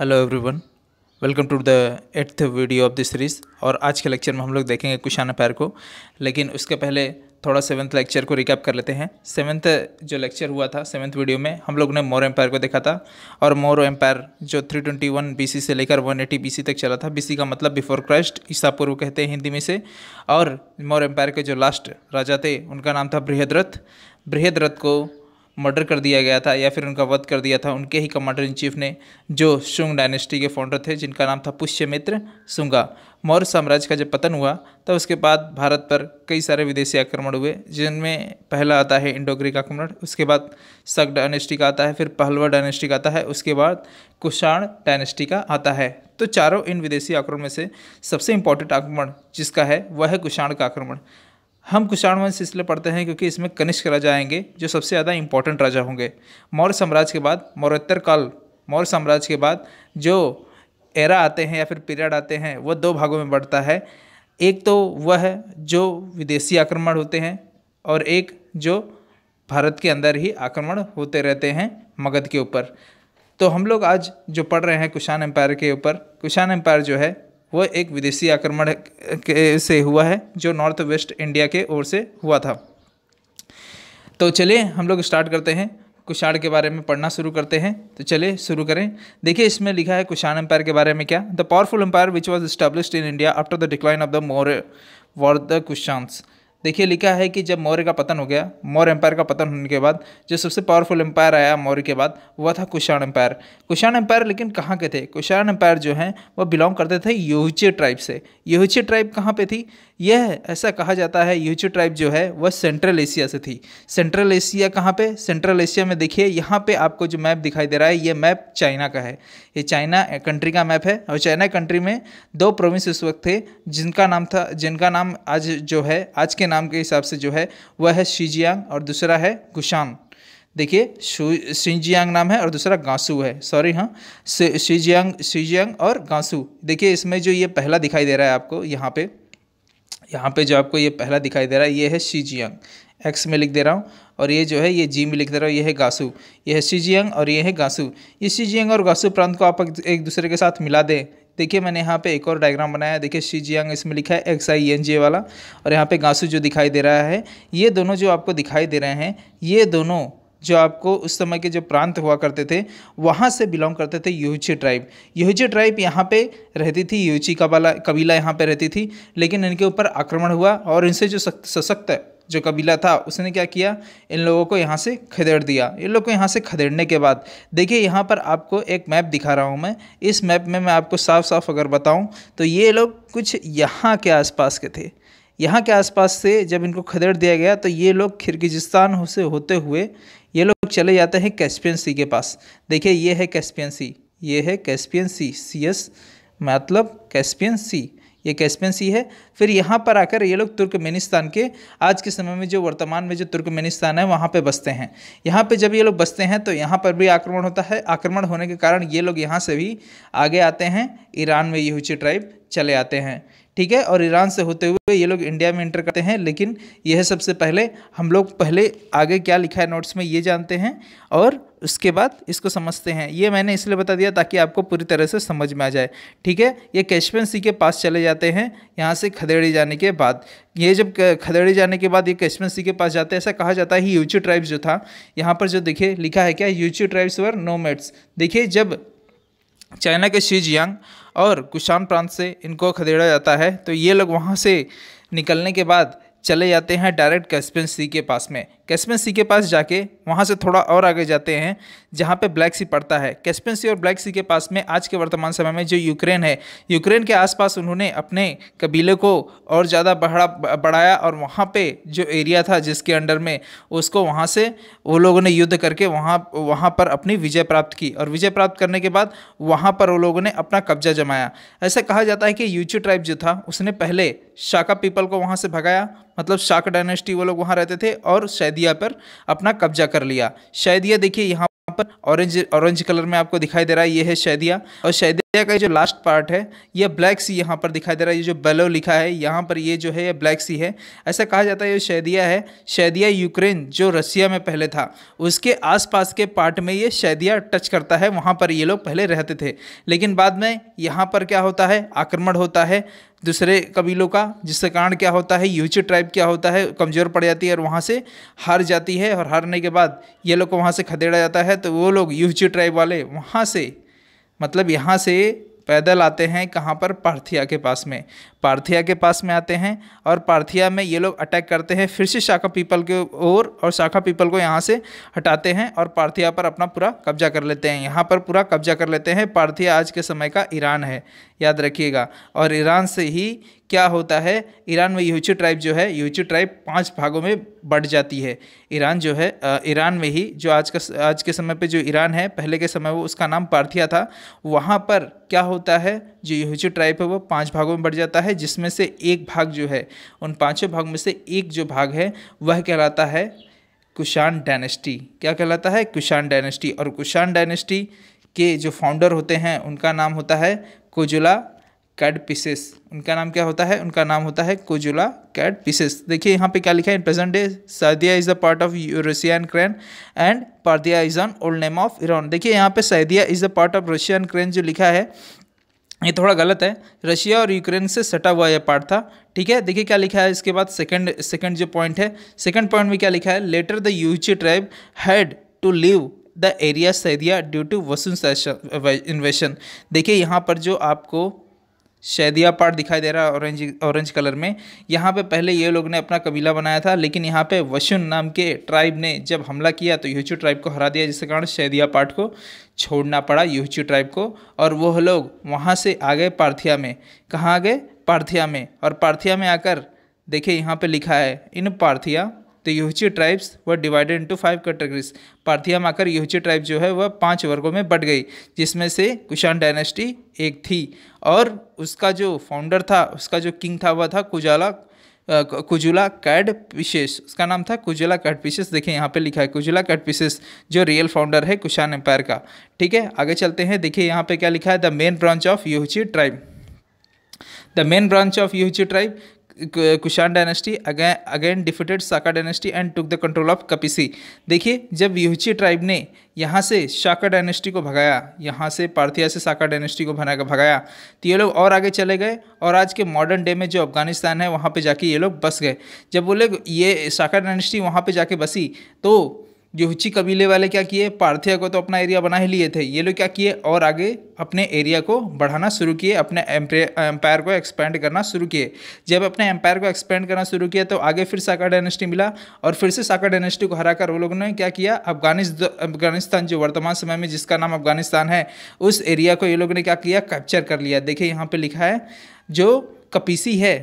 hello everyone welcome to the eighth video of the series और आज के lecture में हम लोग देखेंगे कुशाना पैर को लेकिन उसके पहले थोड़ा सेवन्थ लेक्चर को रिकैप कर लेते हैं सेवन्थ जो लेक्चर हुआ था सेवन्थ वीडियो में हम लोग ने मोर एम्पायर को देखा था और मोर एम्पायर जो 321 ट्वेंटी से लेकर 180 एटी तक चला था बी का मतलब बिफोर क्राइस्ट ईसा पूर्व कहते हैं हिंदी में से और मोर एम्पायर के जो लास्ट राजा थे उनका नाम था बृहद्रथ बृहद्रथ को मर्डर कर दिया गया था या फिर उनका वध कर दिया था उनके ही कमांडर इन चीफ ने जो शुंग डायनेस्टी के फाउंडर थे जिनका नाम था पुष्यमित्र सुंगा मौर्य साम्राज्य का जब पतन हुआ तब उसके बाद भारत पर कई सारे विदेशी आक्रमण हुए जिनमें पहला आता है इंडो ग्रीक आक्रमण उसके बाद सक डायनेस्टी का आता है फिर पहलवा डायनेस्टी का आता है उसके बाद कुषाण डायनेस्टी का आता है तो चारों इन विदेशी आक्रमण में से सबसे इम्पोर्टेंट आक्रमण जिसका है वह है कुषाण का आक्रमण हम कुषाण वंश इसलिए पढ़ते हैं क्योंकि इसमें कनिष्क राजा आएंगे जो सबसे ज़्यादा इंपॉर्टेंट राजा होंगे मौर्य साम्राज्य के बाद मौर्योत्तर काल मौर्य साम्राज्य के बाद जो एरा आते हैं या फिर पीरियड आते हैं वह दो भागों में बढ़ता है एक तो वह है जो विदेशी आक्रमण होते हैं और एक जो भारत के अंदर ही आक्रमण होते रहते हैं मगध के ऊपर तो हम लोग आज जो पढ़ रहे हैं कुषाण एम्पायर के ऊपर कुषाण एम्पायर जो है वह एक विदेशी आक्रमण के से हुआ है जो नॉर्थ वेस्ट इंडिया के ओर से हुआ था तो चलिए हम लोग स्टार्ट करते हैं कुषाण के बारे में पढ़ना शुरू करते हैं तो चलिए शुरू करें देखिए इसमें लिखा है कुषाण एम्पायर के बारे में क्या the powerful empire which was established in India after the decline of the Mauryas the Kushans देखिए लिखा है कि जब मौर्य का पतन हो गया मौर्य एम्पायर का पतन होने के बाद जो सबसे पावरफुल एम्पायर आया मौर्य के बाद वह था कुषाण एम्पायर कुषाण एम्पायर लेकिन कहाँ के थे कुषाण एम्पायर जो हैं वह बिलोंग करते थे यहूचे ट्राइब से यहूचे ट्राइब कहाँ पे थी यह ऐसा कहा जाता है यूचू ट्राइब जो है वह सेंट्रल एशिया से थी सेंट्रल एशिया कहाँ पे सेंट्रल एशिया में देखिए यहाँ पे आपको जो मैप दिखाई दे रहा है ये मैप चाइना का है ये चाइना कंट्री का मैप है और चाइना कंट्री में दो प्रोविंस उस वक्त थे जिनका नाम था जिनका नाम आज जो है आज के नाम के हिसाब से जो है वह है शीजियांग और दूसरा है गुशांग देखिए शिजियांग नाम है और दूसरा गांसू है सॉरी हाँ शिजियांग शिजियांग और गांसू देखिए इसमें जो ये पहला दिखाई दे रहा है आपको यहाँ पे यहाँ पे जो आपको ये पहला दिखाई दे रहा है ये है शीजियांग एक्स में लिख दे रहा हूँ और ये जो है ये जी में लिख दे रहा हूँ ये है गासु ये है शीजियांग और ये है गासु ये शीजियांग और गासु प्रांत को आप एक दूसरे के साथ मिला दें देखिए मैंने यहाँ पे एक और डायग्राम बनाया है देखिए शीजियांग इसमें लिखा है एक्स आई एन जे वाला और यहाँ पे गासू जो दिखाई दे रहा है ये दोनों जो आपको दिखाई दे रहे हैं ये दोनों जो आपको उस समय के जो प्रांत हुआ करते थे वहाँ से बिलोंग करते थे यूची ट्राइब यूची ट्राइब यहाँ पे रहती थी यूची कबाला कबीला यहाँ पे रहती थी लेकिन इनके ऊपर आक्रमण हुआ और इनसे जो सशक्त जो कबीला था उसने क्या किया इन लोगों को यहाँ से खदेड़ दिया इन लोग को यहाँ से खदेड़ने के बाद देखिए यहाँ पर आपको एक मैप दिखा रहा हूँ मैं इस मैप में मैं आपको साफ साफ अगर बताऊँ तो ये लोग कुछ यहाँ के आसपास के थे यहाँ के आसपास से जब इनको खदेड़ दिया गया तो ये लोग खिरगिजिस्तान से होते हुए ये लोग चले जाते हैं कैस्पियन सी के पास देखिए ये है कैस्पियन सी ये है कैस्पियन सी सी एस मतलब कैस्पियन सी ये कैस्पियन सी है फिर यहाँ पर आकर ये लोग तुर्कमेनिस्तान के आज के समय में जो वर्तमान में जो तुर्कमेनिस्तान है वहाँ पे बसते हैं यहाँ पे जब ये लोग बसते हैं तो यहाँ पर भी आक्रमण होता है आक्रमण होने के कारण ये लोग यहाँ से भी आगे आते हैं ईरान में यहूची ट्राइब चले आते हैं ठीक है और ईरान से होते हुए ये लोग इंडिया में इंटर करते हैं लेकिन यह सबसे पहले हम लोग पहले आगे क्या लिखा है नोट्स में ये जानते हैं और उसके बाद इसको समझते हैं ये मैंने इसलिए बता दिया ताकि आपको पूरी तरह से समझ में आ जाए ठीक है ये कैशवन सी के पास चले जाते हैं यहाँ से खदेड़ी जाने के बाद ये जब खदेड़ी जाने के बाद ये कैशवन सी के पास जाते हैं ऐसा कहा जाता है यूचू ट्राइब्स जो था यहाँ पर जो देखिए लिखा है क्या यूचू ट्राइब्स वर नो देखिए जब चाइना के शी जियांग और कुषाण प्रांत से इनको खदेड़ा जाता है तो ये लोग वहाँ से निकलने के बाद चले जाते हैं डायरेक्ट कैस्पियन सी के पास में कैस्पियन सी के पास जाके वहाँ से थोड़ा और आगे जाते हैं जहाँ पे ब्लैक सी पड़ता है कैस्पियन सी और ब्लैक सी के पास में आज के वर्तमान समय में जो यूक्रेन है यूक्रेन के आसपास उन्होंने अपने कबीले को और ज़्यादा बढ़ा बढ़ाया और वहाँ पे जो एरिया था जिसके अंडर में उसको वहाँ से वो लोगों ने युद्ध करके वहाँ वहाँ पर अपनी विजय प्राप्त की और विजय प्राप्त करने के बाद वहाँ पर वो लोगों ने अपना कब्जा जमाया ऐसा कहा जाता है कि यूचू ट्राइब जो था उसने पहले शाका पीपल को वहाँ से भगाया मतलब शाक डायनेस्टी वो लोग वहाँ रहते थे और शायद शायदिया पर अपना कब्जा कर लिया शहदिया देखिए यहाँ पर ऑरेंज ऑरेंज कलर में आपको दिखाई दे रहा है ये है शहदिया और शहदिया इंडिया का जो लास्ट पार्ट है यह ब्लैक सी यहाँ पर दिखाई दे रहा है ये जो बेलो लिखा है यहाँ पर ये जो है ये ब्लैक सी है ऐसा कहा जाता है ये शैदिया है शैदिया यूक्रेन जो रसिया में पहले था उसके आसपास के पार्ट में ये शैदिया टच करता है वहाँ पर ये लोग पहले रहते थे लेकिन बाद में यहाँ पर क्या होता है आक्रमण होता है दूसरे कबीलों का जिससे कारण क्या होता है यूच ट्राइब क्या होता है कमज़ोर पड़ जाती है और वहाँ से हार जाती है और हारने के बाद ये लोग को वहाँ से खदेड़ा जाता है तो वो लोग यूच ट्राइब वाले वहाँ से मतलब यहाँ से पैदल आते हैं कहाँ पर पार्थिया के पास में पार्थिया के पास में आते हैं और पार्थिया में ये लोग अटैक करते हैं फिर से शाखा पीपल के ओर और, और शाखा पीपल को यहाँ से हटाते हैं और पार्थिया पर अपना पूरा कब्जा कर लेते हैं यहाँ पर पूरा कब्जा कर लेते हैं पार्थिया आज के समय का ईरान है याद रखिएगा और ईरान से ही क्या होता है ईरान में यूचू ट्राइब जो है यूचू ट्राइब पांच भागों में बढ़ जाती है ईरान जो है ईरान में ही जो आज का आज के समय पे जो ईरान है पहले के समय वो उसका नाम पार्थिया था वहाँ पर क्या होता है जो यूचू ट्राइब है वो पांच भागों में बढ़ जाता है जिसमें से एक भाग जो है उन पाँचों भाग में से एक जो भाग है वह कहलाता है कुशान डायनेस्टी क्या कहलाता है कुशान डायनेस्टी और कुशान डायनेस्टी के जो फाउंडर होते हैं उनका नाम होता है कोजुला कैड पीसेस उनका नाम क्या होता है उनका नाम होता है कोजुला कैड पीसेस देखिए यहाँ पे क्या लिखा है in present day Scythia is the part of Russian Ukraine and Parthia is on old name of Iran देखिए यहाँ पे Scythia is the part of Russian Ukraine जो लिखा है ये थोड़ा गलत है रशिया और यूक्रेन से सटा हुआ यह पार्ट था ठीक है देखिए क्या लिखा है इसके बाद सेकंड सेकंड जो पॉइंट है सेकंड पॉइंट में क्या लिखा है later the Yuezhi tribe had to leave the area Scythia due to Wusun invasion देखिए यहाँ पर जो आपको शैदिया पार्ट दिखाई दे रहा है ऑरेंज ऑरेंज कलर में यहाँ पे पहले ये लोग ने अपना कबीला बनाया था लेकिन यहाँ पे वशुन नाम के ट्राइब ने जब हमला किया तो यूचू ट्राइब को हरा दिया जिसके कारण शैदिया पार्ट को छोड़ना पड़ा यूचू ट्राइब को और वह लोग वहाँ से आ गए पार्थिया में कहाँ आ गए पार्थिया में और पार्थिया में आकर देखिए यहाँ पर लिखा है इन पार्थिया तो यूची ट्राइब्स वह divided into five categories Parthia माकर यूची ट्राइब जो है वह पांच वर्गों में बट गई जिसमें से कुशान डायनेस्टी एक थी और उसका जो फाउंडर था उसका जो किंग था वह था कुजाला कुजुला कैड पिशेस उसका नाम था कुजुला कैड पिशेस देखिए यहाँ पे लिखा है कुजुला कैड पिशेस जो रियल फाउंडर है कुशान एम्पायर का ठीक है आगे चलते हैं देखिए यहाँ पे क्या लिखा है the main branch of Yuezhi tribe the main branch of Yuezhi tribe Kushan dynasty again again defeated Saka dynasty and took the control of Kapisa देखिए जब यूची ट्राइब ने यहाँ से शाका डायनेस्टी को भगाया यहाँ से पार्थिया से साका डायनेस्टी को भना भगाया तो ये लोग और आगे चले गए और आज के मॉडर्न डे में जो अफगानिस्तान है वहाँ पे जाके ये लोग बस गए जब वो लोग ये शाका डायनेस्टी वहाँ पे जाके बसी तो यहूची कबीले वाले क्या किए पार्थिया को तो अपना एरिया बना ही लिए थे ये लोग क्या किए और आगे अपने एरिया को बढ़ाना शुरू किए अपने एम्पायर को एक्सपेंड करना शुरू किए जब अपने एम्पायर को एक्सपेंड करना शुरू किया तो आगे फिर साका डायनेस्टी मिला और फिर से साका डायनेस्टी को हराकर वो लोगों ने क्या किया अफगानिस्तान अफगानिस्तान जो वर्तमान समय में जिसका नाम अफगानिस्तान है उस एरिया को ये लोगों ने क्या किया कैप्चर कर लिया देखिए यहाँ पर लिखा है जो कपीसी है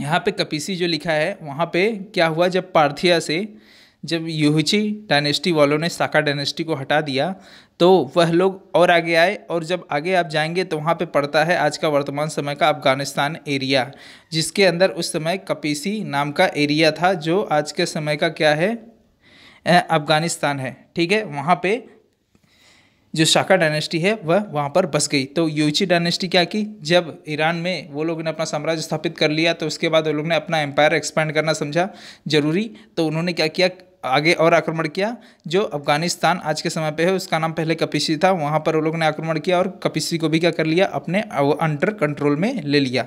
यहाँ पे कपीसी जो लिखा है वहाँ पे क्या हुआ जब पार्थिया से जब यूहची डायनेस्टी वालों ने साका डायनेस्टी को हटा दिया तो वह लोग और आगे आए और जब आगे आप जाएंगे तो वहाँ पे पड़ता है आज का वर्तमान समय का अफ़गानिस्तान एरिया जिसके अंदर उस समय कपीसी नाम का एरिया था जो आज के समय का क्या है अफ़गानिस्तान है ठीक है वहाँ पे जो शाखा डायनेस्टी है वह वहाँ पर बस गई तो यूची डायनेस्टी क्या की जब ईरान में वो लोगों ने अपना साम्राज्य स्थापित कर लिया तो उसके बाद वो लोग ने अपना एम्पायर एक्सपैंड करना समझा जरूरी तो उन्होंने क्या किया आगे और आक्रमण किया जो अफगानिस्तान आज के समय पे है उसका नाम पहले कपिसी था वहाँ पर वो लोग ने आक्रमण किया और कपिसी को भी क्या कर लिया अपने अंडर कंट्रोल में ले लिया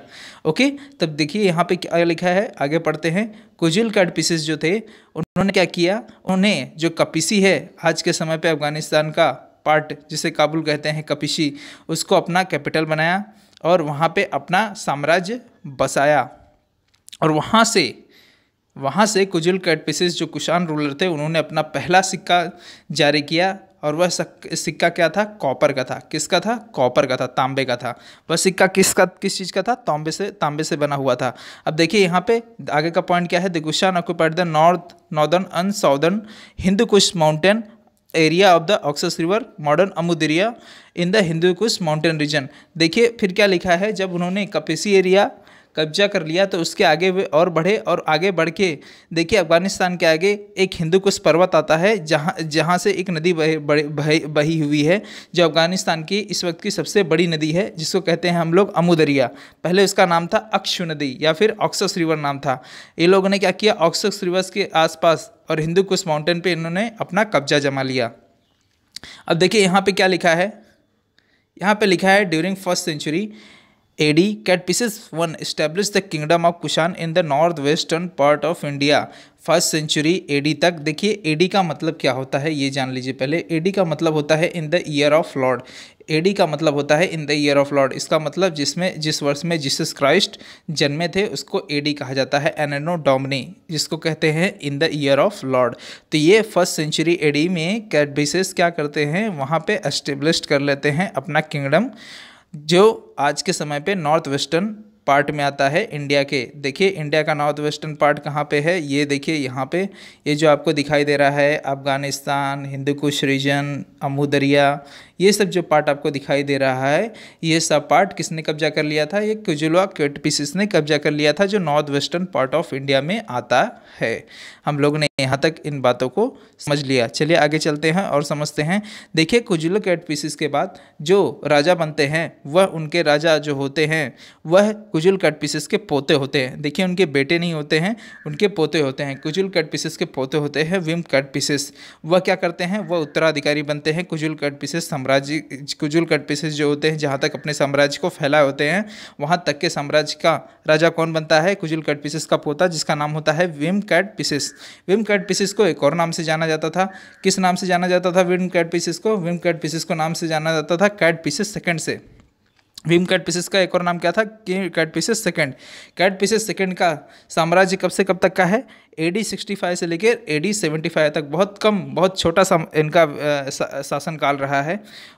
ओके तब देखिए यहाँ पे क्या लिखा है आगे पढ़ते हैं कुजिल कट पीसेस जो थे उन्होंने क्या किया उन्हें जो कपिसी है आज के समय पर अफगानिस्तान का पार्ट जिसे काबुल कहते हैं कपिशी उसको अपना कैपिटल बनाया और वहाँ पर अपना साम्राज्य बसाया और वहाँ से वहाँ से कुजुल कैटपिसिस जो कुशान रूलर थे उन्होंने अपना पहला सिक्का जारी किया और वह सिक्का क्या था कॉपर का था किसका था कॉपर का था तांबे का था वह सिक्का किसका किस चीज़ का था तांबे से तांबे से बना हुआ था अब देखिए यहाँ पे आगे का पॉइंट क्या है the Kushan occupied the north northern and southern Hindu Kush mountain area of the Oxus river modern Amu Darya in the Hindu Kush mountain region देखिए फिर क्या लिखा है जब उन्होंने कपेसी एरिया कब्जा कर लिया तो उसके आगे वे और बढ़े और आगे बढ़ के देखिए अफगानिस्तान के आगे एक हिंदू कुश पर्वत आता है जहाँ जहाँ से एक नदी बह, बही हुई है जो अफगानिस्तान की इस वक्त की सबसे बड़ी नदी है जिसको कहते हैं हम लोग अमुदरिया पहले उसका नाम था अक्षु नदी या फिर ऑक्सस रिवर नाम था ये लोगों ने क्या किया ऑक्सस रिवर्स के आसपास और हिंदू कुश माउंटेन पर इन्होंने अपना कब्जा जमा लिया अब देखिए यहाँ पर क्या लिखा है यहाँ पर लिखा है during first century AD, one establish the kingdom of Kushan in the north western part of India first century AD तक देखिए एडी का मतलब क्या होता है ये जान लीजिए पहले एडी का मतलब होता है in the year of lord AD का मतलब होता है in the year of lord इसका मतलब जिसमें जिस वर्ष में जीसस क्राइस्ट जन्मे थे उसको एडी कहा जाता है एननो डोमनी जिसको कहते हैं in the year of lord तो ये फर्स्ट सेंचुरी एडी में कैडबिसेस क्या करते हैं वहाँ पर एस्टेब्लिश कर लेते हैं अपना किंगडम जो आज के समय पे नॉर्थ वेस्टर्न पार्ट में आता है इंडिया के देखिए इंडिया का नॉर्थ वेस्टर्न पार्ट कहाँ पे है ये देखिए यहाँ पे ये जो आपको दिखाई दे रहा है अफ़गानिस्तान हिंदू कुश रीजन अमूदरिया ये सब जो पार्ट आपको दिखाई दे रहा है ये सब पार्ट किसने कब्जा कर लिया था ये क्यूजुलवा क्वेटपिसिस ने कब्जा कर लिया था जो north western part of India में आता है हम लोग ने यहाँ तक इन बातों को समझ लिया चलिए आगे चलते हैं और समझते हैं देखिए कुजुल कैट पीसिस के बाद जो राजा बनते हैं वह उनके राजा जो होते हैं वह कुजुल कैट पीसिस के पोते होते हैं देखिए उनके बेटे नहीं होते हैं उनके पोते होते हैं कुजुल कैट पीसिस के पोते होते हैं विम कैट पीसिस वह क्या करते हैं वह उत्तराधिकारी बनते हैं कुजुल कैट पीसिस साम्राज्य कुजुल कैट पीसिस जो होते हैं जहाँ तक अपने साम्राज्य को फैलाए होते हैं वहाँ तक के साम्राज्य का राजा कौन बनता है कुजुल कैट पीसिस का पोता जिसका नाम होता है विम कैट पीसिस विम कैट पीसिस को एक और नाम से जाना जाता था किस नाम से जाना जाता था विम कैट पीसेस को विम कैट को नाम से जाना जाता था कैट पीसिस सेकंड से विम कैट पीसिस का एक और नाम क्या था Kadphises second Kadphises second का साम्राज्य कब से कब तक का है ए डी सिक्सटी फाइव से लेकर ए डी सेवेंटी फाइव तक बहुत कम बहुत छोटा सा इनका शासनकाल रहा है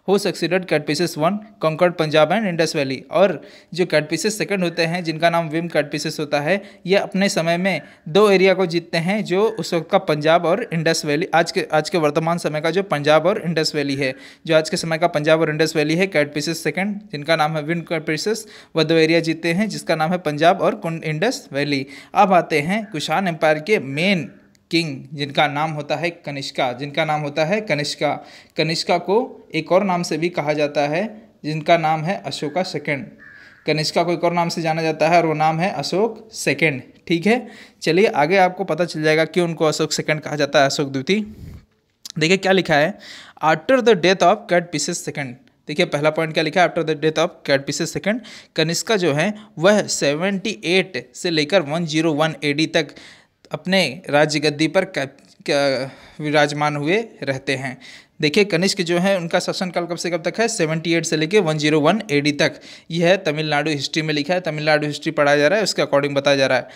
हो succeeded Kadphises one conquered Punjab and Indus valley और जो कैटपीसिस सेकंड होते हैं जिनका नाम विम कैटपीसिस होता है ये अपने समय में दो एरिया को जीतते हैं जो उस वक्त का पंजाब और इंडस वैली आज के आज के वर्तमान समय का जो पंजाब और इंडस वैली है जो आज के समय का पंजाब और इंडस वैली है कैटपीसिस सेकंड जिनका नाम है विम कैटपीसिस वह दो एरिया जीतते हैं जिसका नाम है पंजाब और इंडस वैली अब आते हैं कुशान एम्पायर के के मेन किंग जिनका नाम होता है कनिष्का जिनका नाम होता है कनिष्का कनिष्का को एक और नाम से भी कहा जाता है जिनका नाम है अशोका सेकेंड कनिष्का को एक और नाम से जाना जाता है और वो नाम है अशोक सेकेंड ठीक है चलिए आगे आपको पता चल जाएगा क्यों उनको अशोक सेकेंड कहा जाता है अशोक द्वितीय देखिए क्या लिखा है after the death of Kadphises second देखिए पहला पॉइंट क्या लिखा है after the death of Kadphises second Kanishka जो है वह सेवेंटी से लेकर वन जीरो तक अपने राज्य गद्दी पर विराजमान हुए रहते हैं देखिए कनिष्क जो है उनका शासनकाल कब से कब तक है 78 से लेके 101 एडी तक यह है तमिलनाडु हिस्ट्री में लिखा है तमिलनाडु हिस्ट्री पढ़ाया जा रहा है उसके अकॉर्डिंग बताया जा रहा है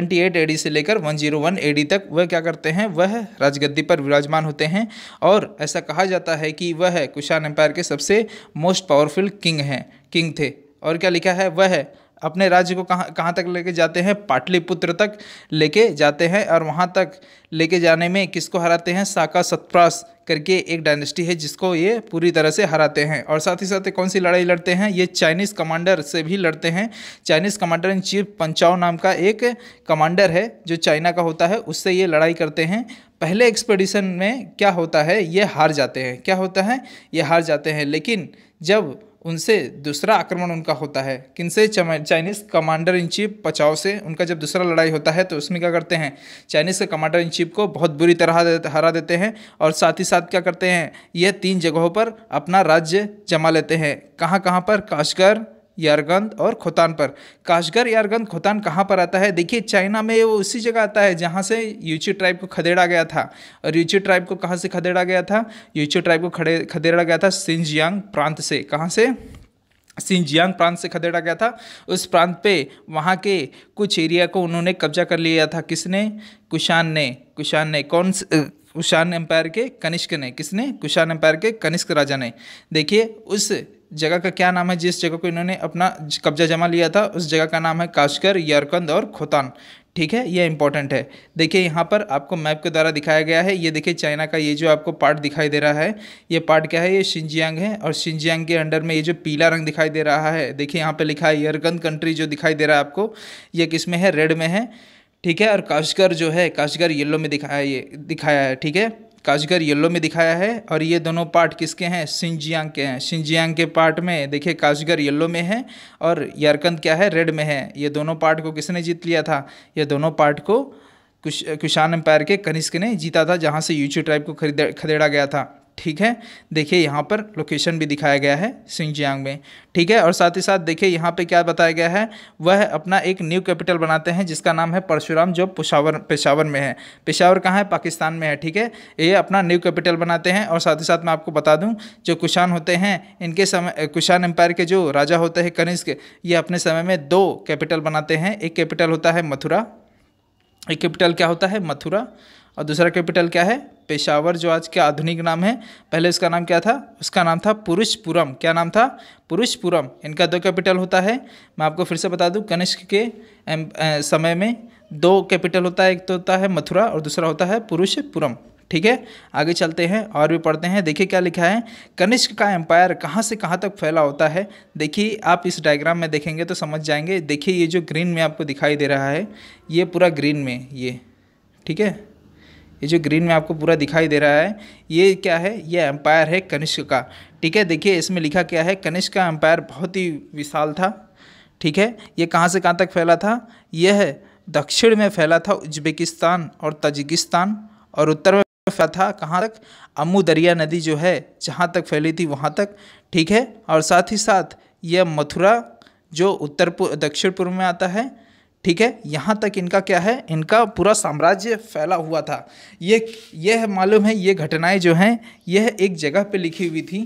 78 एडी से लेकर 101 एडी तक वह क्या करते हैं वह राजगद्दी पर विराजमान होते हैं और ऐसा कहा जाता है कि वह कुशान एम्पायर के सबसे मोस्ट पावरफुल किंग हैं किंग थे और क्या लिखा है वह अपने राज्य को कहाँ कहाँ तक लेके जाते हैं पाटलिपुत्र तक लेके जाते हैं और वहाँ तक लेके जाने में किसको हराते हैं साका सतप्रास करके एक डायनेस्टी है जिसको ये पूरी तरह से हराते हैं और साथ ही साथ कौन सी लड़ाई लड़ते हैं ये चाइनीज़ कमांडर से भी लड़ते हैं Chinese commander in chief Pan Chao नाम का एक कमांडर है जो चाइना का होता है उससे ये लड़ाई करते हैं पहले एक्सपेडिशन में क्या होता है ये हार जाते हैं क्या होता है ये हार जाते हैं लेकिन जब उनसे दूसरा आक्रमण उनका होता है किनसे Chinese commander in chief Pan Chao से उनका जब दूसरा लड़ाई होता है तो उसमें क्या करते हैं चाइनीज़ के कमांडर इन चीफ को बहुत बुरी तरह हरा देते हैं और साथ ही साथ क्या करते हैं यह तीन जगहों पर अपना राज्य जमा लेते हैं कहाँ कहाँ पर काशगर यारगंद और खोतान पर काशगर यारगंद खोतान कहाँ पर आता है देखिए चाइना में वो उसी जगह आता है जहाँ से यूची ट्राइब को खदेड़ा गया था और यूची ट्राइब को कहाँ से खदेड़ा गया था यूची ट्राइब को खड़े खदेड़ा गया था सिंजियांग प्रांत से कहाँ से सिंजियांग प्रांत से खदेड़ा गया था उस प्रांत पे वहाँ के कुछ एरिया को उन्होंने कब्जा कर लिया था किसने कुशान ने कुशान ने कौन कुशान एम्पायर के कनिष्क ने किसने कुशान एम्पायर के कनिष्क राजा ने देखिए उस जगह का क्या नाम है जिस जगह को इन्होंने अपना कब्जा जमा लिया था उस जगह का नाम है काशकर यरकंद और खोतान ठीक है ये इंपॉर्टेंट है देखिए यहाँ पर आपको मैप के द्वारा दिखाया गया है ये देखिए चाइना का ये जो आपको पार्ट दिखाई दे रहा है ये पार्ट क्या है ये शिंजियांग है और शिंजियांग के अंडर में ये जो पीला रंग दिखाई दे रहा है देखिए यहाँ पे लिखा है यरगंद कंट्री जो दिखाई दे रहा है आपको ये किस में है रेड में है ठीक है और काशगर जो है काशगर येलो में दिखाया ये दिखाया है ठीक है काशगर येलो में दिखाया है और ये दोनों पार्ट किसके हैं सिंजियांग के हैं सिंजियांग के पार्ट में देखिए काशगर येलो में है और यारकंद क्या है रेड में है ये दोनों पार्ट को किसने जीत लिया था ये दोनों पार्ट को कुश कुशान एम्पायर के कनिष्क ने जीता था जहाँ से यूचू ट्राइब को खरीद खदेड़ा गया था ठीक है देखिए यहाँ पर लोकेशन भी दिखाया गया है सिंगजियांग में ठीक है और साथ ही साथ देखिए यहाँ पे क्या बताया गया है वह अपना एक न्यू कैपिटल बनाते हैं जिसका नाम है परशुराम जो पेशावर पेशावर में है पेशावर कहाँ है पाकिस्तान में है ठीक है ये अपना न्यू कैपिटल बनाते हैं और साथ ही साथ मैं आपको बता दूँ जो कुशान होते हैं इनके समय कुशान एम्पायर के जो राजा होते हैं कनिष्क ये अपने समय में दो कैपिटल बनाते हैं एक कैपिटल होता है मथुरा एक कैपिटल क्या होता है मथुरा और दूसरा कैपिटल क्या है पेशावर जो आज का आधुनिक नाम है पहले इसका नाम क्या था उसका नाम था पुरुषपुरम क्या नाम था पुरुषपुरम इनका दो कैपिटल होता है मैं आपको फिर से बता दूं कनिष्क के समय में दो कैपिटल होता है एक तो होता है मथुरा और दूसरा होता है पुरुषपुरम ठीक है आगे चलते हैं और भी पढ़ते हैं देखिए क्या लिखा है कनिष्क का एम्पायर कहाँ से कहाँ तक फैला होता है देखिए आप इस डायग्राम में देखेंगे तो समझ जाएंगे देखिए ये जो ग्रीन में आपको दिखाई दे रहा है ये पूरा ग्रीन में ये ठीक है ये जो ग्रीन में आपको पूरा दिखाई दे रहा है ये क्या है ये एम्पायर है कनिष्क का ठीक है देखिए इसमें लिखा क्या है कनिष्क का एम्पायर बहुत ही विशाल था ठीक है ये कहाँ से कहाँ तक फैला था यह दक्षिण में फैला था उज्बेकिस्तान और तजिकिस्तान और उत्तर में फैला था कहाँ तक अमू दरिया नदी जो है जहाँ तक फैली थी वहाँ तक ठीक है और साथ ही साथ यह मथुरा जो उत्तर दक्षिण पूर्व में आता है ठीक है यहाँ तक इनका क्या है इनका पूरा साम्राज्य फैला हुआ था ये यह मालूम है ये घटनाएं जो हैं यह एक जगह पे लिखी हुई थी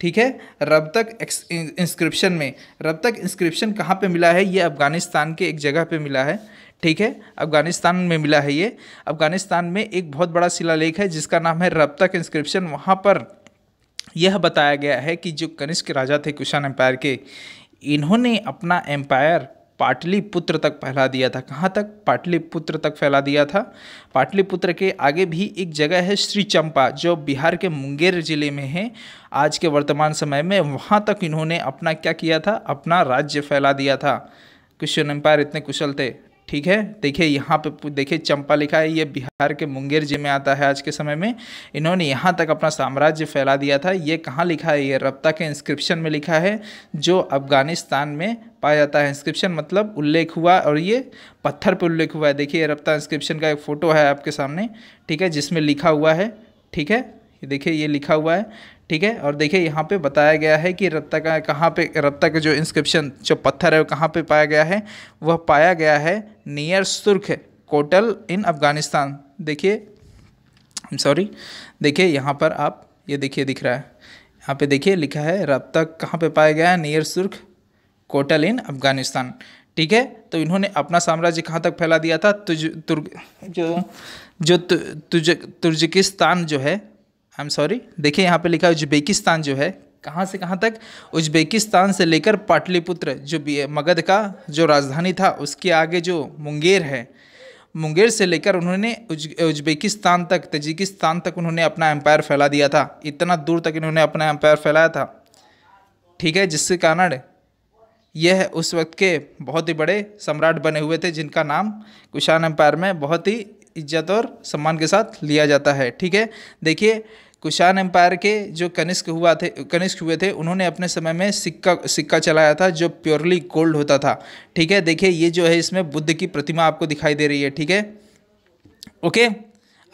ठीक है रब तक इंस्क्रिप्शन में रब तक इंस्क्रिप्शन कहाँ पे मिला है ये अफ़गानिस्तान के एक जगह पे मिला है ठीक है अफ़गानिस्तान में मिला है ये अफ़गानिस्तान में एक बहुत बड़ा शिलालेख है जिसका नाम है रब तक इंस्क्रिप्शन वहाँ पर यह बताया गया है कि जो कनिष्क राजा थे कुशान एम्पायर के इन्होंने अपना एम्पायर पाटलिपुत्र तक फैला दिया था कहाँ तक पाटलिपुत्र तक फैला दिया था पाटलिपुत्र के आगे भी एक जगह है श्री चंपा जो बिहार के मुंगेर ज़िले में है आज के वर्तमान समय में वहाँ तक इन्होंने अपना क्या किया था अपना राज्य फैला दिया था क्वेश्चन एम्पायर इतने कुशल थे ठीक है देखिए यहाँ पे देखिए चंपा लिखा है ये बिहार के मुंगेर जिले में आता है आज के समय में इन्होंने यहाँ तक अपना साम्राज्य फैला दिया था ये कहाँ लिखा है ये रब्ता के इंस्क्रिप्शन में लिखा है जो अफगानिस्तान में पाया जाता है इंस्क्रिप्शन मतलब उल्लेख हुआ और ये पत्थर पर उल्लेख हुआ है देखिए रब्ता इंस्क्रिप्शन का एक फ़ोटो है आपके सामने ठीक है जिसमें लिखा हुआ है ठीक है देखिए ये लिखा हुआ है ठीक है और देखिए यहाँ पे बताया गया है कि रत्ता का कहाँ पे रत्ता का जो इंस्क्रिप्शन जो पत्थर है वो कहाँ पे पाया गया है वह पाया गया है नियर सुर्ख कोटल इन अफ़गानिस्तान देखिए सॉरी देखिए यहाँ पर आप ये देखिए दिख रहा है यहाँ पे देखिए लिखा है रत्ता कहाँ पे पाया गया है नियर सुर्ख कोटल इन अफ़गानिस्तान ठीक है तो इन्होंने अपना साम्राज्य कहाँ तक फैला दिया था तुर्ग जो जो तुर्जिकिस्तान जो है आई एम सॉरी देखिए यहाँ पे लिखा है उज्बेकिस्तान जो है कहाँ से कहाँ तक उज्बेकिस्तान से लेकर पाटलिपुत्र जो मगध का जो राजधानी था उसके आगे जो मुंगेर है मुंगेर से लेकर उन्होंने उज्बेकिस्तान तक तजिकिस्तान तक उन्होंने अपना एम्पायर फैला दिया था इतना दूर तक इन्होंने अपना एम्पायर फैलाया था ठीक है जिसके कारण यह उस वक्त के बहुत ही बड़े सम्राट बने हुए थे जिनका नाम कुशान एम्पायर में बहुत ही इज्जत और सम्मान के साथ लिया जाता है ठीक है देखिए कुशान एम्पायर के जो कनिष्क हुआ थे कनिष्क हुए थे उन्होंने अपने समय में सिक्का सिक्का चलाया था जो प्योरली गोल्ड होता था ठीक है देखिए ये जो है इसमें बुद्ध की प्रतिमा आपको दिखाई दे रही है ठीक है ओके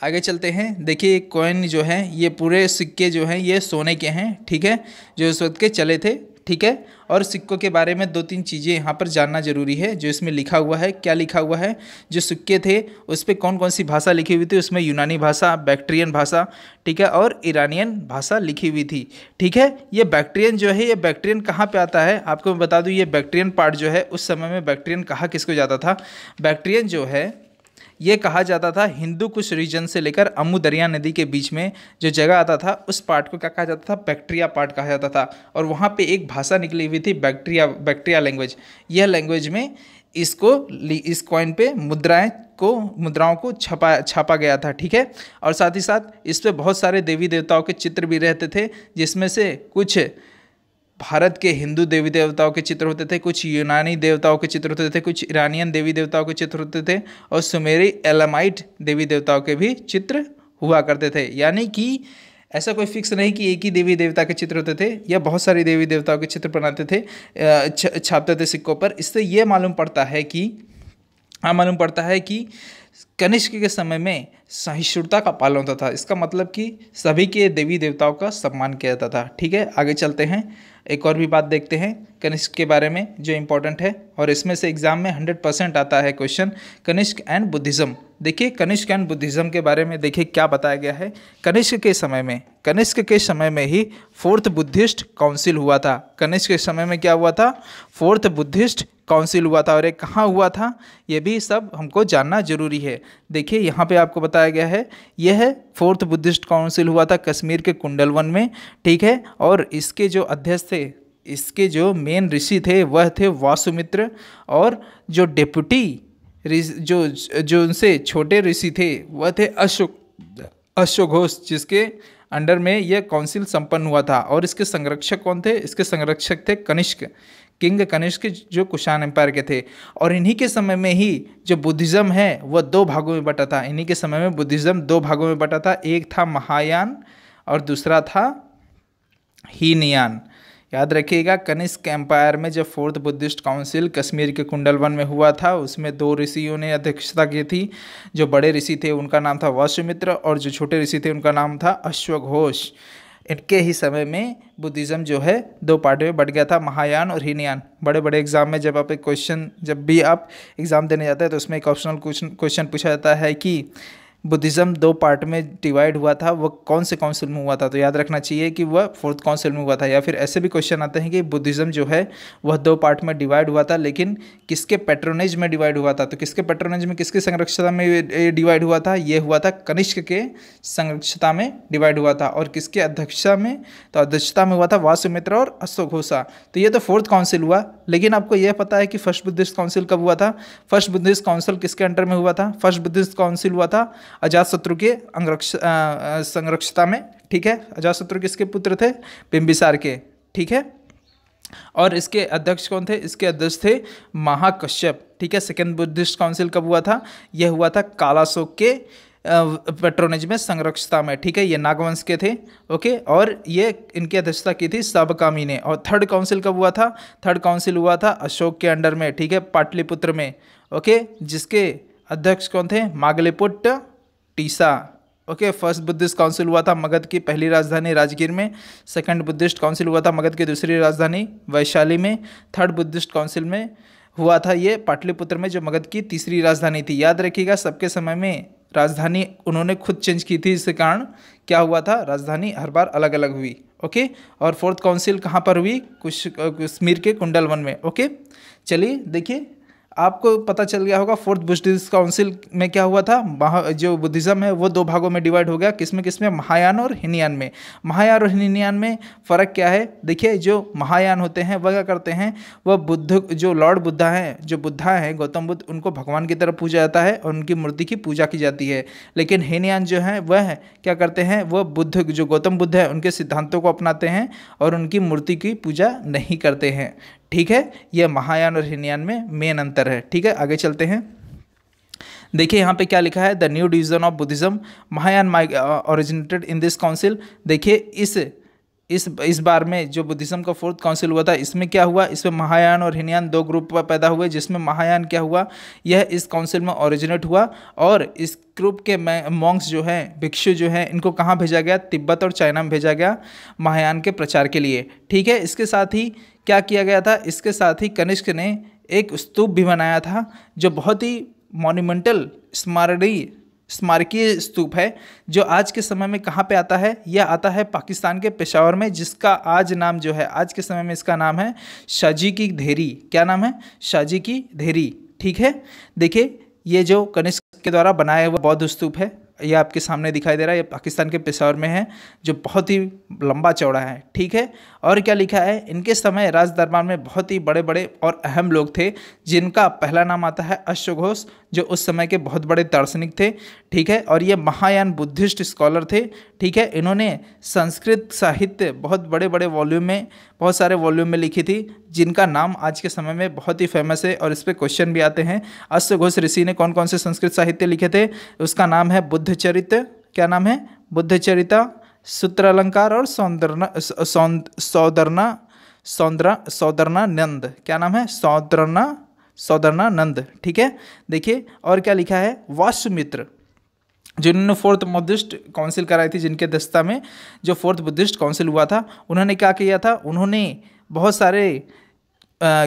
आगे चलते हैं देखिए कॉइन जो है ये पूरे सिक्के जो हैं ये सोने के हैं ठीक है जो उस वक्त के चले थे ठीक है और सिक्कों के बारे में दो तीन चीज़ें यहाँ पर जानना जरूरी है जो इसमें लिखा हुआ है क्या लिखा हुआ है जो सिक्के थे उस पर कौन कौन सी भाषा लिखी हुई थी उसमें यूनानी भाषा बैक्ट्रियन भाषा ठीक है और ईरानियन भाषा लिखी हुई थी ठीक है ये बैक्ट्रियन जो है ये बैक्ट्रियन कहाँ पर आता है आपको मैं बता दूँ ये बैक्ट्रियन पार्ट जो है उस समय में बैक्ट्रियन कहाँ किसको जाता था बैक्ट्रियन जो है ये कहा जाता था हिंदू कुश रीजन से लेकर अमू दरिया नदी के बीच में जो जगह आता था उस पार्ट को क्या कहा जाता था बैक्ट्रिया पार्ट कहा जाता था और वहाँ पे एक भाषा निकली हुई थी बैक्ट्रिया बैक्ट्रिया लैंग्वेज यह लैंग्वेज में इसको इस कॉइन पे मुद्राएं को मुद्राओं को छपा छापा गया था ठीक है और साथ ही साथ इस पर बहुत सारे देवी देवताओं के चित्र भी रहते थे जिसमें से कुछ भारत के हिंदू देवी देवताओं के चित्र होते थे कुछ यूनानी देवताओं के चित्र होते थे कुछ ईरानियन देवी देवताओं के चित्र होते थे और सुमेरी एलामाइट देवी देवताओं के भी चित्र हुआ करते थे यानी कि ऐसा कोई फिक्स नहीं कि एक ही देवी देवता के चित्र होते थे या बहुत सारी देवी देवताओं के चित्र बनाते थे छापते थे सिक्कों पर इससे ये मालूम पड़ता है कि हाँ मालूम पड़ता है कि कनिष्क के समय में सहिष्णुता का पालन होता था इसका मतलब कि सभी के देवी देवताओं का सम्मान किया जाता था ठीक है आगे चलते हैं एक और भी बात देखते हैं कनिष्क के बारे में जो इम्पोर्टेंट है और इसमें से एग्ज़ाम में हंड्रेड परसेंट आता है क्वेश्चन कनिष्क एंड बुद्धिज़्म देखिए कनिष्क एंड बुद्धिज़्म के बारे में देखिए क्या बताया गया है कनिष्क के समय में कनिष्क के समय में ही फोर्थ बुद्धिस्ट काउंसिल हुआ था कनिष्क के समय में क्या हुआ था फोर्थ बुद्धिस्ट काउंसिल हुआ था और ये कहाँ हुआ था ये भी सब हमको जानना जरूरी है देखिए यहाँ पे आपको बताया गया है यह फोर्थ बुद्धिस्ट काउंसिल हुआ था कश्मीर के कुंडलवन में ठीक है और इसके जो अध्यक्ष थे इसके जो मेन ऋषि थे वह थे वासुमित्र और जो डेप्यूटी जो जो उनसे छोटे ऋषि थे वह थे अशोक अशोघोष जिसके अंडर में यह काउंसिल संपन्न हुआ था और इसके संरक्षक कौन थे इसके संरक्षक थे कनिष्क किंग कनिष्क जो कुषाण एम्पायर के थे और इन्हीं के समय में ही जो बुद्धिज़्म है वह दो भागों में बटा था इन्हीं के समय में बुद्धिज़्म दो भागों में बटा था एक था महायान और दूसरा था हीनयान याद रखिएगा कनिष्क एम्पायर में जब फोर्थ बुद्धिस्ट काउंसिल कश्मीर के कुंडलवन में हुआ था उसमें दो ऋषियों ने अध्यक्षता की थी जो बड़े ऋषि थे उनका नाम था वाशुमित्र और जो छोटे ऋषि थे उनका नाम था अश्वघोष इनके ही समय में बुद्धिज़्म जो है दो पार्ट में बढ़ गया था महायान और हीनयान बड़े बड़े एग्जाम में जब आप एक क्वेश्चन जब भी आप एग्ज़ाम देने जाते हैं तो उसमें एक ऑप्शनल क्वेश्चन क्वेश्चन पूछा जाता है कि बुद्धिज़्म दो पार्ट में डिवाइड हुआ था वह कौन से काउंसिल में हुआ था तो याद रखना चाहिए कि वह फोर्थ काउंसिल में हुआ था या फिर ऐसे भी क्वेश्चन आते हैं कि बुद्धिज़्म जो है वह दो पार्ट में डिवाइड हुआ था लेकिन किसके पेट्रोनेज में डिवाइड हुआ था तो किसके पेट्रोनेज में किसके संरक्षता में डिवाइड हुआ था यह हुआ था कनिष्क के संरक्षता में डिवाइड हुआ था और किसके अध्यक्षता में तो अध्यक्षता में हुआ था वासुमित्र और अश्वघोषा तो ये तो फोर्थ काउंसिल हुआ लेकिन आपको यह पता है कि फर्स्ट बुद्धिस्ट काउंसिल कब हुआ था फर्स्ट बुद्धिस्ट काउंसिल किसके अंडर में हुआ था फर्स्ट बुद्धिस्ट काउंसिल हुआ था अजातशत्रु के अंगरक्ष संरक्षता में ठीक है अजातशत्रु किसके पुत्र थे बिम्बिसार के ठीक है और इसके अध्यक्ष कौन थे इसके अध्यक्ष थे महाकश्यप ठीक है सेकेंड बुद्धिस्ट काउंसिल कब हुआ था यह हुआ था कालाशोक के पेट्रोनेज में संरक्षता में ठीक है ये नागवंश के थे ओके और ये इनकी अध्यक्षता की थी साबकामी ने और थर्ड काउंसिल कब हुआ था थर्ड काउंसिल हुआ था अशोक के अंडर में ठीक है पाटलिपुत्र में ओके जिसके अध्यक्ष कौन थे Moggaliputta Tissa okay first Buddhist council हुआ था मगध की पहली राजधानी राजगीर में सेकंड बुद्धिस्ट काउंसिल हुआ था मगध की दूसरी राजधानी वैशाली में थर्ड बुद्धिस्ट काउंसिल में हुआ था ये पाटलिपुत्र में जो मगध की तीसरी राजधानी थी याद रखिएगा सबके समय में राजधानी उन्होंने खुद चेंज की थी इसके कारण क्या हुआ था राजधानी हर बार अलग अलग हुई ओके और फोर्थ काउंसिल कहाँ पर हुई कुश कश्मीर के कुंडलवन में ओके चलिए देखिए आपको पता चल गया होगा फोर्थ बुद्धिस्ट काउंसिल में क्या हुआ था जो बुद्धिज़्म है वो दो भागों में डिवाइड हो गया किसमें किसमें महायान और हिनयान में महायान और हिनयान में फ़र्क क्या है देखिए जो महायान होते हैं वह क्या करते हैं वह बुद्ध जो लॉर्ड बुद्धा हैं जो बुद्धा हैं गौतम बुद्ध उनको भगवान की तरफ पूजा जाता है और उनकी मूर्ति की पूजा की जाती है लेकिन हिनयान जो है वह क्या करते हैं वह बुद्ध जो गौतम बुद्ध है उनके सिद्धांतों को अपनाते हैं और उनकी मूर्ति की पूजा नहीं करते हैं ठीक है यह महायान और हिनयान में मेन अंतर है ठीक है आगे चलते हैं देखिए यहाँ पे क्या लिखा है the new division of Buddhism Mahayana originated in this council देखिए इस इस इस बार में जो बुद्धिज्म का फोर्थ काउंसिल हुआ था इसमें क्या हुआ इसमें महायान और हिनयान दो ग्रुप पैदा हुए जिसमें महायान क्या हुआ यह इस काउंसिल में ओरिजिनेट हुआ और इस ग्रुप के मॉन्क्स जो हैं भिक्षु जो हैं इनको कहाँ भेजा गया तिब्बत और चाइना में भेजा गया महायान के प्रचार के लिए ठीक है इसके साथ ही क्या किया गया था इसके साथ ही कनिष्क ने एक स्तूप भी बनाया था जो बहुत ही मोन्यूमेंटल स्मारणीय स्मारकीय स्तूप है जो आज के समय में कहाँ पे आता है यह आता है पाकिस्तान के पेशावर में जिसका आज नाम जो है आज के समय में इसका नाम है शाजी की धेरी क्या नाम है शाजी की धेरी ठीक है देखिए ये जो कनिष्क के द्वारा बनाया हुआ बौद्ध स्तूप है ये आपके सामने दिखाई दे रहा है ये पाकिस्तान के पेशावर में है जो बहुत ही लंबा चौड़ा है ठीक है और क्या लिखा है इनके समय राज दरबार में बहुत ही बड़े बड़े और अहम लोग थे जिनका पहला नाम आता है अश्वघोष जो उस समय के बहुत बड़े दार्शनिक थे ठीक है और ये महायान बुद्धिस्ट स्कॉलर थे ठीक है इन्होंने संस्कृत साहित्य बहुत बड़े बड़े वॉल्यूम में बहुत सारे वॉल्यूम में लिखी थी जिनका नाम आज के समय में बहुत ही फेमस है और इस पर क्वेश्चन भी आते हैं अश्वघोष ऋषि ने कौन कौन से संस्कृत साहित्य लिखे थे उसका नाम है बुद्ध चरित्र क्या नाम है बुद्ध चरिता सूत्र अलंकार और सौंदर्ना सौदरना सौंदर्ना सौदरना नंद क्या नाम है सौंदर्ना नंद ठीक है देखिए और क्या लिखा है वासुमित्र जिन्होंने फोर्थ बुद्धिस्ट काउंसिल कराई थी जिनके दस्ता में जो फोर्थ बुद्धिस्ट काउंसिल हुआ था उन्होंने क्या किया था उन्होंने बहुत सारे आ,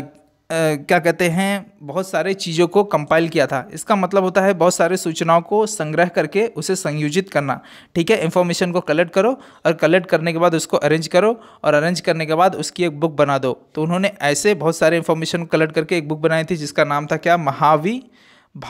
क्या कहते हैं बहुत सारे चीज़ों को कंपाइल किया था इसका मतलब होता है बहुत सारे सूचनाओं को संग्रह करके उसे संयोजित करना ठीक है इन्फॉर्मेशन को कलेक्ट करो और कलेक्ट करने के बाद उसको अरेंज करो और अरेंज करने के बाद उसकी एक बुक बना दो तो उन्होंने ऐसे बहुत सारे इन्फॉर्मेशन कलेक्ट करके एक बुक बनाई थी जिसका नाम था क्या महावी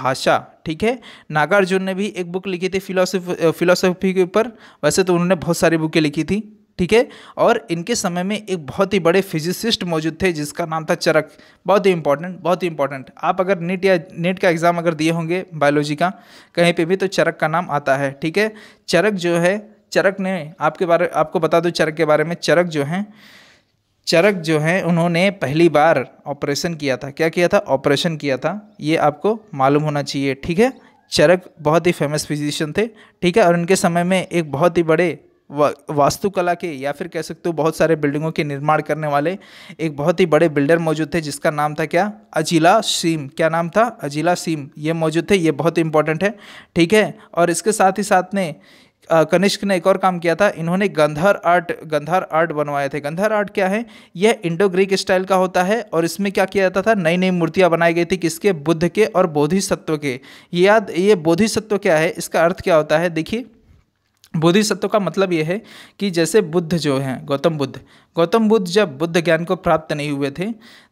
भाषा ठीक है नागार्जुन ने भी एक बुक लिखी थी फिलोसफी फिलोसफी के ऊपर वैसे तो उन्होंने बहुत सारी बुकें लिखी थी ठीक है और इनके समय में एक बहुत ही बड़े फिजिसिस्ट मौजूद थे जिसका नाम था चरक बहुत ही इंपॉर्टेंट बहुत ही इंपॉर्टेंट आप अगर नेट या नीट का एग्ज़ाम अगर दिए होंगे बायोलॉजी का कहीं पे भी तो चरक का नाम आता है ठीक है चरक जो है चरक ने आपके बारे आपको बता दूँ चरक के बारे में चरक जो हैं चरक जो हैं उन्होंने पहली बार ऑपरेशन किया था क्या किया था ऑपरेशन किया था ये आपको मालूम होना चाहिए ठीक है चरक बहुत ही फेमस फिजिशियन थे ठीक है और उनके समय में एक बहुत ही बड़े वास्तुकला के या फिर कह सकते हो बहुत सारे बिल्डिंगों के निर्माण करने वाले एक बहुत ही बड़े बिल्डर मौजूद थे जिसका नाम था क्या अजिला सीम क्या नाम था अजिला सीम ये मौजूद थे ये बहुत इंपॉर्टेंट है ठीक है और इसके साथ ही साथ ने कनिष्क ने एक और काम किया था इन्होंने गंधार आर्ट गंधार आर्ट बनवाए थे गंधार आर्ट क्या है यह इंडो ग्रीक स्टाइल का होता है और इसमें क्या किया जाता था नई नई मूर्तियाँ बनाई गई थी किसके बुद्ध के और बोधिसत्व के याद ये बोधिसत्व क्या है इसका अर्थ क्या होता है देखिए बोधिसत्व का मतलब ये है कि जैसे बुद्ध जो हैं गौतम बुद्ध गौतम बुद्ध जब बुद्ध ज्ञान को प्राप्त नहीं हुए थे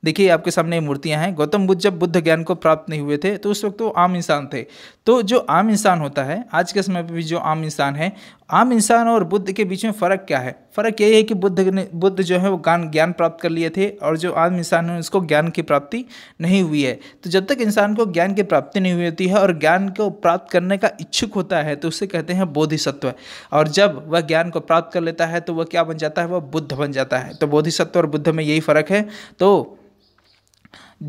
देखिए आपके सामने मूर्तियां हैं गौतम बुद्ध जब बुद्ध ज्ञान को प्राप्त नहीं हुए थे तो उस वक्त वो आम इंसान थे तो जो आम इंसान होता है आज के समय पर भी जो आम इंसान है आम इंसान और बुद्ध के बीच में फ़र्क क्या है फ़र्क यही है कि बुद्ध ने बुद्ध जो है वो ज्ञान ज्ञान प्राप्त कर लिए थे और जो आम इंसान है उसको ज्ञान की प्राप्ति नहीं हुई है तो जब तक इंसान को ज्ञान की प्राप्ति नहीं हुई होती है और ज्ञान को प्राप्त करने का इच्छुक होता है तो उसे कहते हैं बोधिसत्व और जब वह ज्ञान को प्राप्त कर लेता है तो वह क्या बन जाता है वह बुद्ध बन जाता है जाता है तो बोधिसत्व और बुद्ध में यही फ़र्क है तो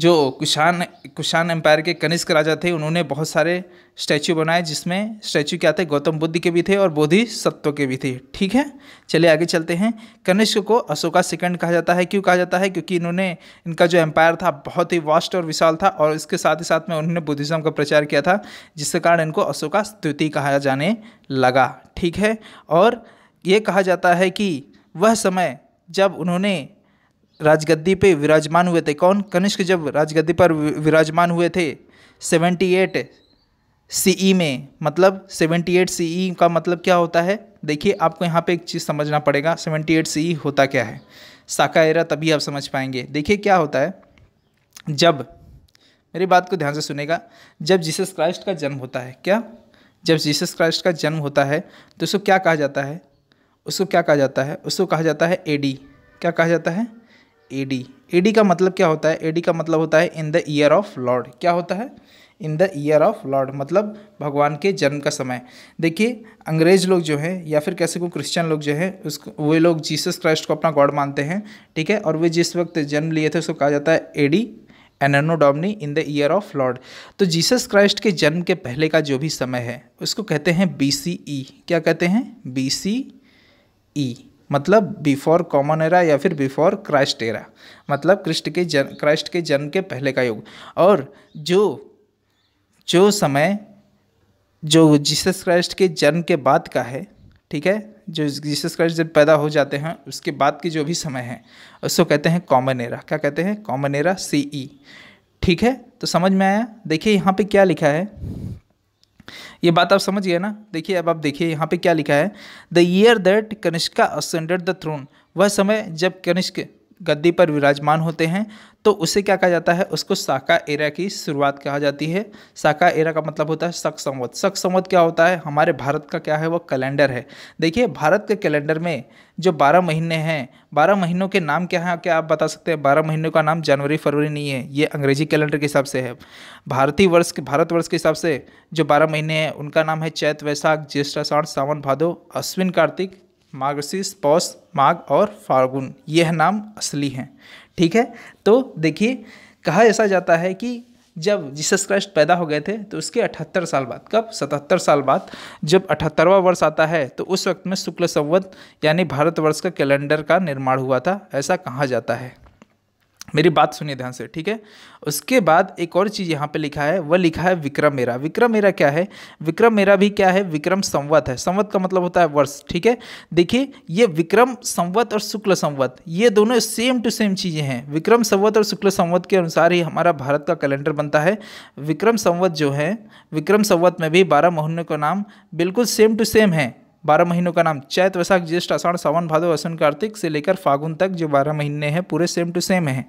जो कुशान कुशान एम्पायर के कनिष्क राजा थे उन्होंने बहुत सारे स्टैचू बनाए जिसमें स्टैचू क्या थे गौतम बुद्ध के भी थे और बोधि सत्व के भी थे ठीक है चलिए आगे चलते हैं कनिष्क को अशोका सेकंड कहा जाता है क्यों कहा जाता है क्योंकि इन्होंने इनका जो एम्पायर था बहुत ही वास्ट और विशाल था और इसके साथ ही साथ में उन्होंने बुद्धिज़्म का प्रचार किया था जिसके कारण इनको अशोका स्तुति कहा जाने लगा ठीक है और ये कहा जाता है कि वह समय जब उन्होंने राजगद्दी पे विराजमान हुए थे कौन कनिष्क जब राजगद्दी पर विराजमान हुए थे सेवेंटी एट सी में मतलब सेवेंटी एट सी का मतलब क्या होता है देखिए आपको यहाँ पे एक चीज़ समझना पड़ेगा सेवेंटी एट सी होता क्या है साका एरा तभी आप समझ पाएंगे देखिए क्या होता है जब मेरी बात को ध्यान से सुनेगा जब जीसस क्राइस्ट का जन्म होता है क्या जब जीसस क्राइस्ट का जन्म होता है तो उसको क्या कहा जाता है उसको क्या कहा जाता है उसको कहा जाता है एडी क्या कहा जाता है एडी एडी का मतलब क्या होता है एडी का मतलब होता है in the year of lord क्या होता है in the year of lord मतलब भगवान के जन्म का समय देखिए अंग्रेज लोग जो हैं या फिर कैसे को क्रिश्चियन लोग जो हैं उसको वे लोग जीसस क्राइस्ट को अपना गॉड मानते हैं ठीक है और वे जिस वक्त जन्म लिए थे उसको कहा जाता है AD anno in the year of lord तो जीसस क्राइस्ट के जन्म के पहले का जो भी समय है उसको कहते हैं बी सी ई क्या कहते हैं बी सी ई e, मतलब बिफोर कॉमन एरा या फिर बिफोर क्राइस्ट एरा मतलब क्रिस्ट के जन क्राइस्ट के जन्म के पहले का युग और जो जो समय जो जीसस क्राइस्ट के जन्म के बाद का है ठीक है जो जीसस क्राइस्ट जब पैदा हो जाते हैं उसके बाद के जो भी समय है उसको कहते हैं कॉमन एरा क्या कहते हैं कॉमन एरा सी ई ठीक है तो समझ में आया देखिए यहाँ पे क्या लिखा है ये बात आप समझ गए ना देखिए अब आप देखिए यहाँ पे क्या लिखा है the year that Kanishka ascended the throne वह समय जब कनिष्क गद्दी पर विराजमान होते हैं तो उसे क्या कहा जाता है उसको साका एरा की शुरुआत कहा जाती है साका एरा का मतलब होता है शक संवत शक संवत क्या होता है हमारे भारत का क्या है वो कैलेंडर है देखिए भारत के कैलेंडर में जो बारह महीने हैं बारह महीनों के नाम क्या हैं क्या आप बता सकते हैं बारह महीनों का नाम जनवरी फरवरी नहीं है ये अंग्रेजी कैलेंडर के हिसाब से है भारतीय वर्ष के भारतवर्ष के हिसाब से जो बारह महीने हैं उनका नाम है चैत वैशाख ज्येष्ठ साठ सावन भादो अश्विन कार्तिक मार्गशीर्ष पौष माघ और फाल्गुन यह नाम असली हैं ठीक है तो देखिए कहा ऐसा जाता है कि जब जीसस क्राइस्ट पैदा हो गए थे तो उसके अठहत्तर साल बाद कब सतहत्तर साल बाद जब अठहत्तरवा वर्ष आता है तो उस वक्त में शुक्ल संवत यानी भारतवर्ष का कैलेंडर का निर्माण हुआ था ऐसा कहा जाता है मेरी बात सुनिए ध्यान से ठीक है उसके बाद एक और चीज़ यहाँ पे लिखा है वह लिखा है विक्रम मेरा विक्रम मेरा क्या है विक्रम मेरा भी क्या है विक्रम संवत है संवत का मतलब होता है वर्ष ठीक है देखिए ये विक्रम संवत और शुक्ल संवत ये दोनों सेम टू सेम चीज़ें हैं विक्रम संवत और शुक्ल संवत के अनुसार ही हमारा भारत का कैलेंडर बनता है विक्रम संवत जो है विक्रम संवत में भी बारह महीनों का नाम बिल्कुल सेम टू सेम है बारह महीनों का नाम चैत वैशाख ज्येष्ठ आषाढ़ सावन भादो असन कार्तिक से लेकर फागुन तक जो बारह महीने हैं पूरे सेम टू सेम हैं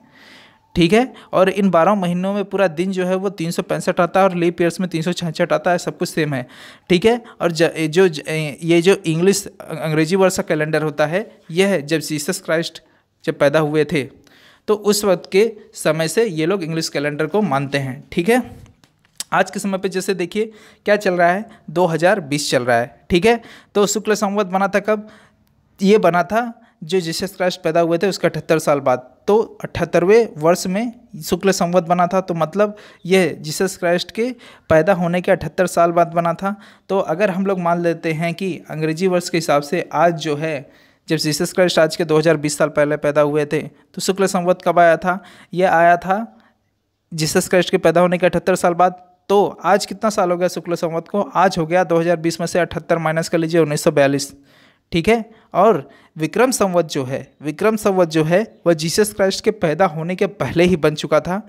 ठीक है और इन बारह महीनों में पूरा दिन जो है वो तीन सौ पैंसठ आता है और लीप ईयर्स में तीन सौ छियासठ आता है सब कुछ सेम है ठीक है और जो ये जो इंग्लिश अंग्रेजी वर्ष का कैलेंडर होता है यह है जब जीसस क्राइस्ट जब पैदा हुए थे तो उस वक्त के समय से ये लोग इंग्लिश कैलेंडर को मानते हैं ठीक है आज के समय पे जैसे देखिए क्या चल रहा है 2020 चल रहा है ठीक है तो शुक्ल संवत बना था कब ये बना था जो जीसस क्राइस्ट पैदा हुए थे उसका अठहत्तर साल बाद तो अठहत्तरवें वर्ष में शुक्ल संवत बना था तो मतलब यह जीसस क्राइस्ट के पैदा होने के अठहत्तर साल बाद बना था तो अगर हम लोग मान लेते हैं कि अंग्रेजी वर्ष के हिसाब से आज जो है जब जीसस क्राइस्ट आज के 2020 साल पहले पैदा हुए थे तो शुक्ल संवत कब आया था यह आया था जीसस क्राइस्ट के पैदा होने के अठहत्तर साल बाद तो आज कितना साल हो गया शुक्ल संवत को आज हो गया 2020 में से अठहत्तर माइनस कर लीजिए उन्नीस ठीक है और विक्रम संवत जो है विक्रम संवत जो है वह जीसस क्राइस्ट के पैदा होने के पहले ही बन चुका था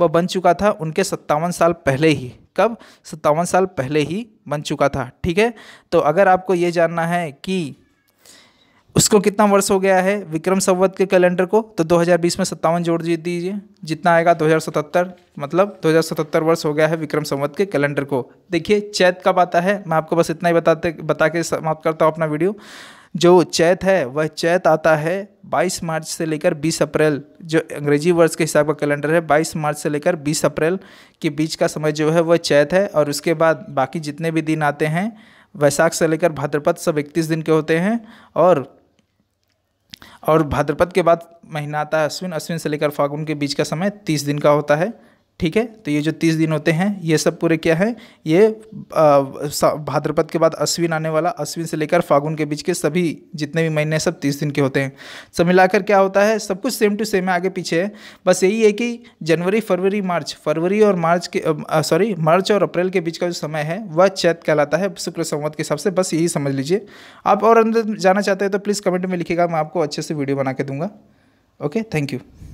वह बन चुका था उनके सत्तावन साल पहले ही कब सत्तावन साल पहले ही बन चुका था ठीक है तो अगर आपको ये जानना है कि उसको कितना वर्ष हो गया है विक्रम संवत के कैलेंडर को तो 2020 में सत्तावन जोड़ दीजिए जितना आएगा 2077 मतलब 2077 वर्ष हो गया है विक्रम संवत के कैलेंडर को देखिए चैत कब आता है मैं आपको बस इतना ही बताते बता के समाप्त करता हूँ अपना वीडियो जो चैत है वह चैत आता है 22 मार्च से लेकर 20 अप्रैल जो अंग्रेजी वर्ष के हिसाब का कैलेंडर है 22 मार्च से लेकर 20 अप्रैल के बीच का समय जो है वह चैत है और उसके बाद बाकी जितने भी दिन आते हैं वैशाख से लेकर भाद्रपद सब इकतीस दिन के होते हैं और और भाद्रपद के बाद महीना आता है अश्विन अश्विन से लेकर फागुन के बीच का समय तीस दिन का होता है ठीक है तो ये जो तीस दिन होते हैं ये सब पूरे क्या है ये भाद्रपद के बाद अश्विन आने वाला अश्विन से लेकर फागुन के बीच के सभी जितने भी महीने सब तीस दिन के होते हैं सब मिलाकर क्या होता है सब कुछ सेम टू सेम है आगे पीछे है बस यही है कि जनवरी फरवरी मार्च फरवरी और मार्च के सॉरी मार्च और अप्रैल के बीच का जो समय है वह चैत कहलाता है शुक्र संवत के हिसाब से बस यही समझ लीजिए आप और अंदर जाना चाहते हैं तो प्लीज़ कमेंट में लिखिएगा मैं आपको अच्छे से वीडियो बना के दूंगा ओके थैंक यू